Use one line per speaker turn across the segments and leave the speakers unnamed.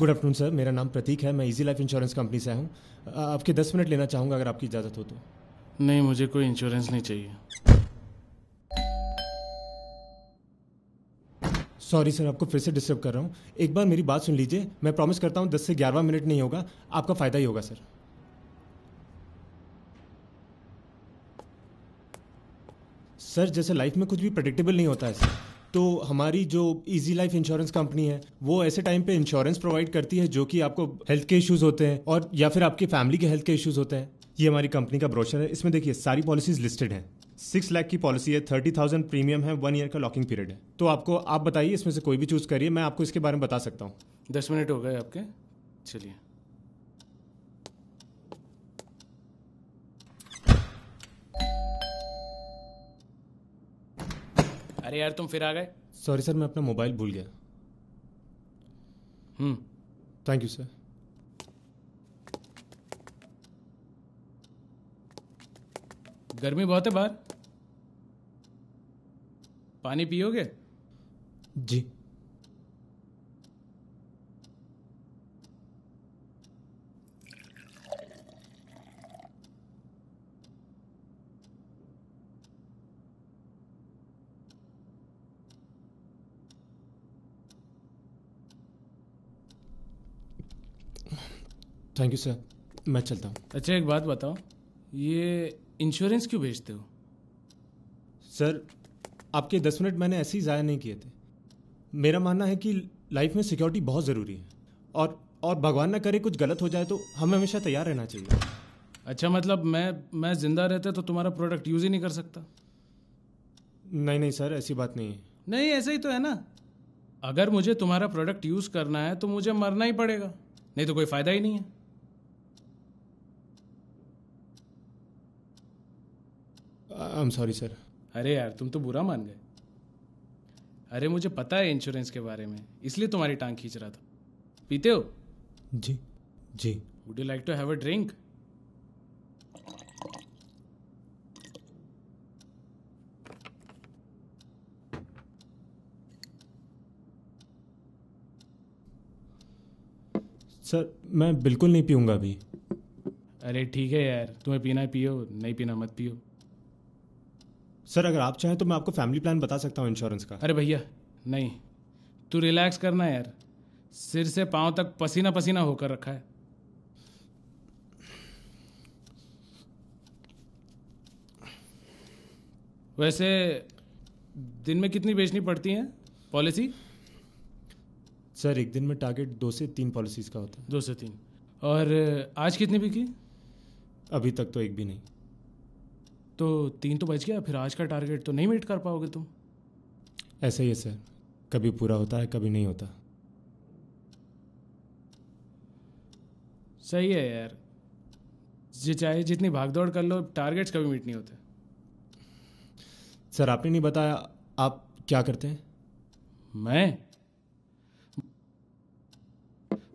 Good afternoon sir मेरा नाम प्रतीक है मैं इजी लाइफ इंश्योरेंस कंपनी से हूँ आपके दस मिनट लेना चाहूँगा अगर आपकी इजाज़त हो तो
नहीं मुझे कोई इंश्योरेंस नहीं चाहिए सॉरी
सर आपको फिर से डिस्टर्ब कर रहा हूँ एक बार मेरी बात सुन लीजिए मैं प्रॉमिस करता हूँ दस से ग्यारह मिनट नहीं होगा आपका फ़ायदा ही होगा सर सर जैसे लाइफ में कुछ भी प्रडिक्टेबल नहीं होता है सर तो हमारी जो इजी लाइफ इंश्योरेंस कंपनी है वो ऐसे टाइम पे इंश्योरेंस प्रोवाइड करती है जो कि आपको हेल्थ के इश्यूज होते हैं और या फिर आपकी फैमिली के हेल्थ के इश्यूज होते हैं ये हमारी कंपनी का ब्रोशर है इसमें देखिए सारी पॉलिसीज लिस्टेड हैं सिक्स लाख की पॉलिसी है थर्टी थाउजेंड प्रीमियम है वन ईयर का लॉकिंग पीरियड है तो आपको आप बताइए इसमें से कोई भी चूज़ करिए मैं आपको इसके बारे में बता सकता हूँ दस मिनट हो गए आपके
चलिए अरे यार तुम फिर आ गए
सॉरी सर मैं अपना मोबाइल भूल गया हम्म थैंक यू सर
गर्मी बहुत है बाहर पानी पियोगे
जी थैंक यू सर मैं चलता
हूँ अच्छा एक बात बताओ ये इंश्योरेंस क्यों भेजते हो
सर आपके दस मिनट मैंने ऐसे ही ज़ाया नहीं किए थे मेरा मानना है कि लाइफ में सिक्योरिटी बहुत ज़रूरी है और और भगवान ना करे कुछ गलत हो जाए तो
हमें हमेशा तैयार रहना चाहिए अच्छा मतलब मैं मैं ज़िंदा रहता तो तुम्हारा प्रोडक्ट यूज़ ही नहीं कर सकता नहीं नहीं सर ऐसी बात नहीं है नहीं ऐसा ही तो है ना अगर मुझे तुम्हारा प्रोडक्ट यूज़ करना है तो मुझे मरना ही पड़ेगा नहीं तो कोई फ़ायदा ही नहीं है आई एम सॉरी सर अरे यार तुम तो बुरा मान गए अरे मुझे पता है इंश्योरेंस के बारे में इसलिए तुम्हारी टांग खींच रहा था पीते हो जी जी would you like to have a drink
sir मैं बिल्कुल नहीं पीऊंगा अभी
अरे ठीक है यार तुम्हें पीना है पियो नहीं पीना मत पियो सर अगर
आप चाहें तो मैं आपको फैमिली प्लान बता सकता हूँ इंश्योरेंस का अरे
भैया नहीं तू रिलैक्स करना यार सिर से पाँव तक पसीना पसीना होकर रखा है वैसे दिन में कितनी बेचनी पड़ती हैं पॉलिसी
सर एक दिन में टारगेट दो से तीन पॉलिसीज़ का होता
है दो से तीन और आज कितनी बिकी अभी तक तो एक भी नहीं तो तीन तो बच गया फिर आज का टारगेट तो नहीं मीट कर पाओगे तुम
ऐसा ही है सर कभी पूरा होता है कभी नहीं होता
सही है यार जो चाहे जितनी भागदौड़ कर लो टारगेट्स कभी मीट नहीं होते सर आपने नहीं बताया आप क्या करते हैं मैं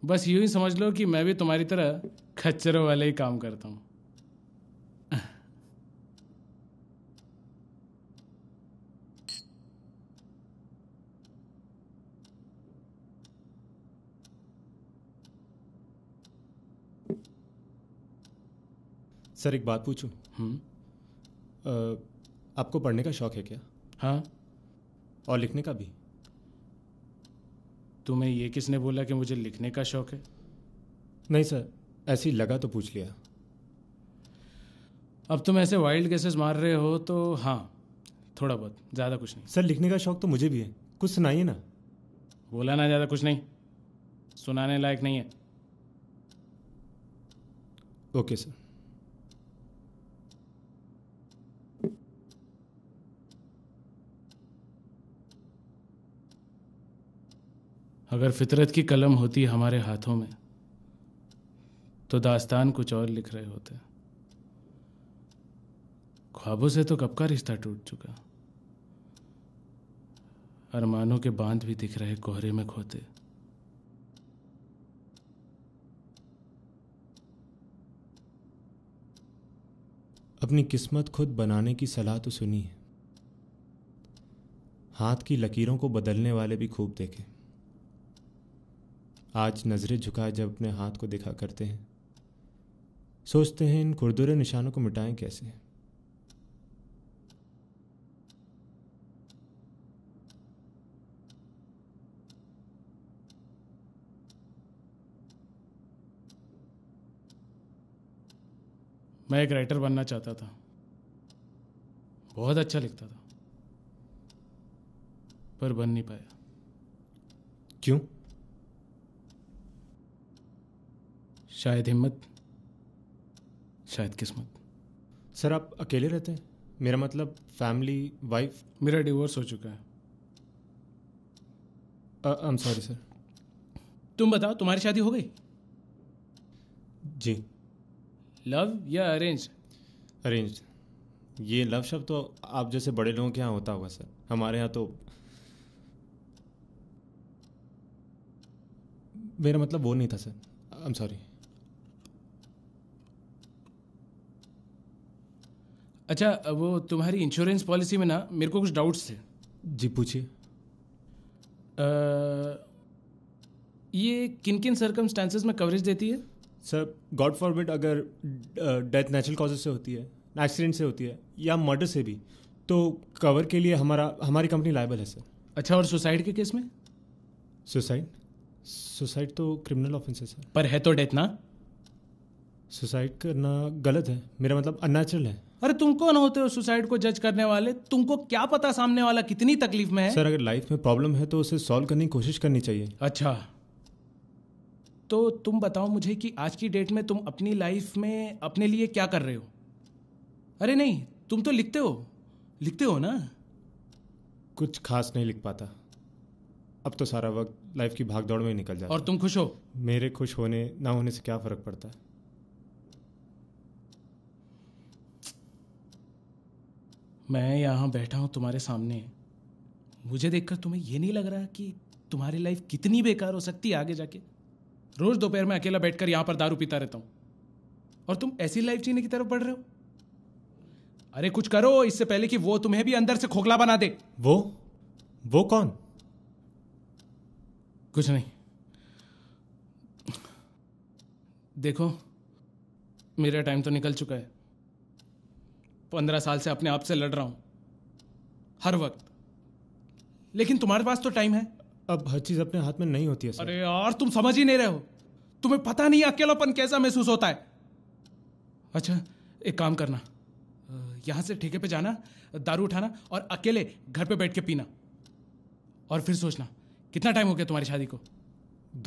बस यूं ही समझ लो कि मैं भी तुम्हारी तरह खच्चरों वाले ही काम करता हूँ
सर एक बात पूछूं हम्म। आपको पढ़ने का शौक है क्या हाँ और लिखने का भी
तुम्हें ये किसने बोला कि मुझे लिखने का शौक है
नहीं सर ऐसी लगा तो पूछ लिया
अब तुम ऐसे वाइल्ड गेसेस मार रहे हो तो हाँ थोड़ा बहुत ज़्यादा कुछ नहीं सर लिखने का शौक तो मुझे भी है कुछ सुनाइए ना बोला ना ज़्यादा कुछ नहीं सुनाने लायक नहीं है ओके सर अगर फितरत की कलम होती हमारे हाथों में तो दास्तान कुछ और लिख रहे होते ख्वाबों से तो कब का रिश्ता टूट चुका अरमानों के बांध भी दिख रहे कोहरे में खोते
अपनी किस्मत खुद बनाने की सलाह तो सुनी है हाथ की लकीरों को बदलने वाले भी खूब देखे आज नज़रें झुकाए जब अपने हाथ को दिखा करते हैं सोचते हैं इन खुरदुरे निशानों को मिटाएं कैसे
मैं एक राइटर बनना चाहता था बहुत अच्छा लिखता था पर बन नहीं पाया क्यों शायद हिम्मत शायद किस्मत
सर आप अकेले रहते हैं मेरा
मतलब फैमिली वाइफ मेरा डिवोर्स हो चुका है आई एम सॉरी सर तुम बताओ तुम्हारी शादी हो गई जी लव या अरेंज अरेंज ये लव शब्द
तो आप जैसे बड़े लोगों के यहाँ होता होगा सर हमारे यहाँ तो मेरा मतलब वो नहीं था सर आई एम सॉरी
अच्छा वो तुम्हारी इंश्योरेंस पॉलिसी में ना मेरे को कुछ डाउट्स थे जी पूछिए ये किन किन सर्कमस्टांसिस में कवरेज देती है सर
गॉड फॉरबिड अगर डेथ नेचुरल कॉजेज से होती है एक्सीडेंट से होती है या मर्डर से भी तो कवर के लिए हमारा हमारी कंपनी लाइबल है सर अच्छा और सुसाइड के केस में सुसाइड सुसाइड तो क्रिमिनल ऑफेंस है सर
पर है तो डेथ ना
सुसाइड करना गलत है मेरा मतलब अननेचुरल है
अरे तुम कौन होते हो सुसाइड को जज करने वाले तुमको क्या पता सामने वाला कितनी तकलीफ में है सर
अगर लाइफ में प्रॉब्लम है तो उसे सॉल्व करने की कोशिश करनी चाहिए
अच्छा तो तुम बताओ मुझे कि आज की डेट में तुम अपनी लाइफ में अपने लिए क्या कर रहे हो अरे नहीं तुम तो लिखते हो लिखते हो ना कुछ खास नहीं लिख पाता अब तो
सारा वक्त लाइफ की भागदौड़ में ही निकल जाता और तुम खुश हो मेरे खुश होने ना होने से क्या फ़र्क पड़ता है
मैं यहाँ बैठा हूँ तुम्हारे सामने मुझे देखकर तुम्हें यह नहीं लग रहा कि तुम्हारी लाइफ कितनी बेकार हो सकती है आगे जाके रोज दोपहर में अकेला बैठकर यहाँ पर दारू पीता रहता हूँ और तुम ऐसी लाइफ जीने की तरफ बढ़ रहे हो अरे कुछ करो इससे पहले कि वो तुम्हें भी अंदर से खोखला बना दे
वो वो
कौन कुछ नहीं देखो मेरा टाइम तो निकल चुका है पंद्रह साल से अपने आप से लड़ रहा हूं हर वक्त लेकिन तुम्हारे पास तो टाइम है अब हर चीज अपने हाथ में नहीं होती है सर। अरे यार तुम समझ ही नहीं रहे हो तुम्हें पता नहीं अकेलापन कैसा महसूस होता है अच्छा एक काम करना यहां से ठेके पे जाना दारू उठाना और अकेले घर पे बैठ के पीना और फिर सोचना कितना टाइम हो गया तुम्हारी शादी को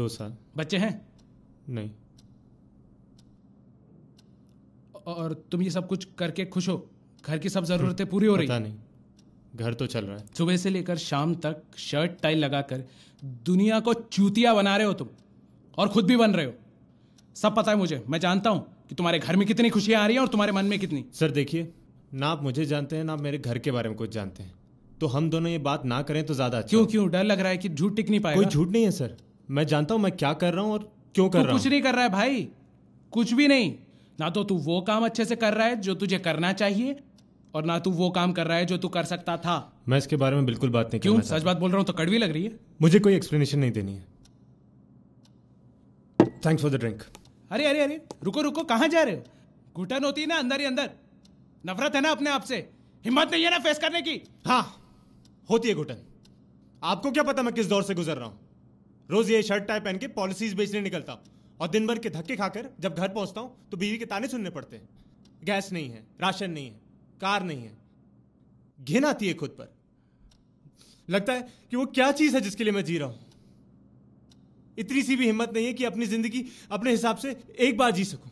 दो साल बच्चे हैं नहीं और तुम ये सब कुछ करके खुश हो घर की सब ज़रूरतें पूरी हो रही पता नहीं घर तो चल रहा है सुबह से लेकर शाम तक शर्ट टाई लगाकर दुनिया को चूतिया बना रहे हो तुम और खुद भी बन रहे हो सब पता है मुझे मैं जानता हूँ कि तुम्हारे घर में कितनी खुशियाँ आ रही हैं और तुम्हारे मन में कितनी सर देखिए
ना आप मुझे जानते हैं ना आप मेरे घर के बारे में कुछ जानते हैं तो हम दोनों ये बात ना करें तो ज़्यादा अच्छा क्यों क्यों डर लग रहा है कि झूठ टिक नहीं पाएगा कोई झूठ नहीं है सर
मैं जानता हूँ मैं क्या कर रहा हूँ और क्यों कर रहा हूँ कुछ नहीं कर रहा है भाई कुछ भी नहीं ना तो तू वो काम अच्छे से कर रहा है जो तुझे करना चाहिए और ना तू वो काम कर रहा है जो तू कर सकता था
मैं इसके बारे में बिल्कुल बात नहीं क्यों सच
बात बोल रहा हूँ तो कड़वी लग रही है मुझे कोई एक्सप्लेनेशन नहीं देनी है थैंक्स फॉर द ड्रिंक अरे अरे अरे रुको रुको कहाँ जा रहे हो घुटन होती है ना अंदर ही अंदर नफरत है ना अपने आप से हिम्मत नहीं है ना फेस करने की हाँ होती है घुटन आपको क्या पता मैं किस दौर से गुजर
रहा हूँ रोज ये शर्ट टाइप पहन के पॉलिसीज बेचने निकलता और दिन भर के धक्के खाकर जब घर पहुंचता हूँ तो बीवी के ताने सुनने पड़ते हैं गैस नहीं है राशन नहीं है कार नहीं है घिन आती है खुद पर लगता है कि वो क्या चीज है जिसके लिए मैं जी रहा हूं इतनी सी भी हिम्मत नहीं है कि अपनी जिंदगी अपने हिसाब से एक बार जी सकूं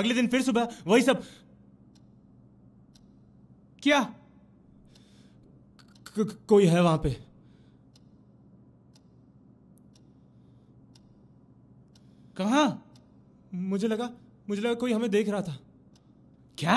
अगले दिन फिर सुबह वही सब क्या कोई है वहां पे कहा मुझे लगा मुझे लगा कोई हमें देख रहा था क्या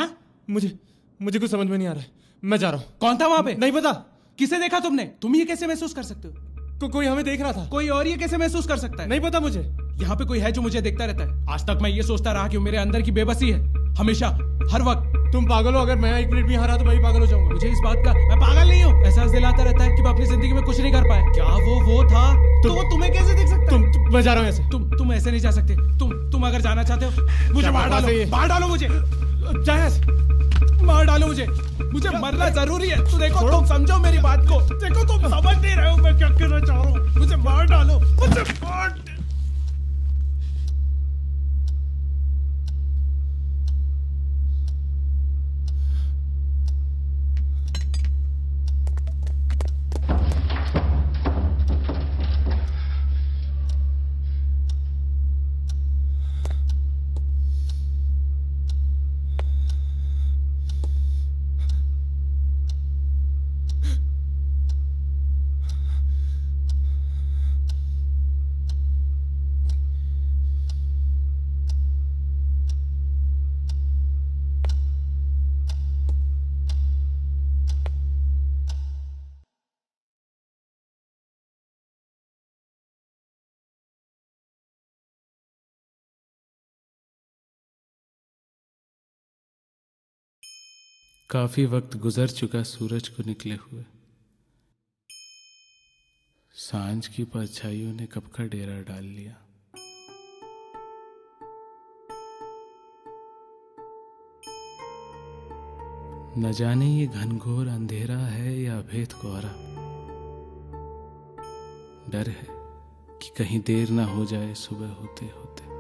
मुझे मुझे कुछ समझ में नहीं आ रहा है
मैं जा रहा हूँ कौन था वहां पे नहीं पता किसे देखा तुमने तुम ये कैसे महसूस कर सकते हो को, कोई हमें देख रहा था कोई और ये कैसे महसूस कर सकता है नहीं पता मुझे यहाँ पे कोई है जो मुझे देखता रहता है आज तक मैं ये सोचता रहा कि मेरे अंदर की बेबसी है हमेशा हर वक्त तुम पागल हो अगर मैं एक मिनट भी हारा तो भाई पागल हो जाऊंगा मुझे इस बात का मैं पागल नहीं हूँ एहसास दिलाता रहता है कि मैं अपनी जिंदगी में कुछ नहीं कर पाया क्या वो वो था तो वो तुम्हें कैसे देख सकता तुम, तुम मैं जा रहा हूँ ऐसे तुम तुम ऐसे नहीं जा सकते तुम तुम अगर जाना चाहते हो मुझे बाहर डालो बाहर डालो मुझे जाए मार डालो मुझे मुझे मरना जरूरी है तू देखो तुम समझो मेरी बात को देखो तुम समझ नहीं रहे हो मैं क्या करना चाह रहा हूँ मुझे मार डालो मुझे मार काफी वक्त गुजर चुका सूरज को निकले हुए सांझ की परछाइयों ने कब का डेरा डाल लिया न जाने ये घनघोर अंधेरा है या अभेद कोहरा डर है कि कहीं देर ना हो जाए सुबह होते होते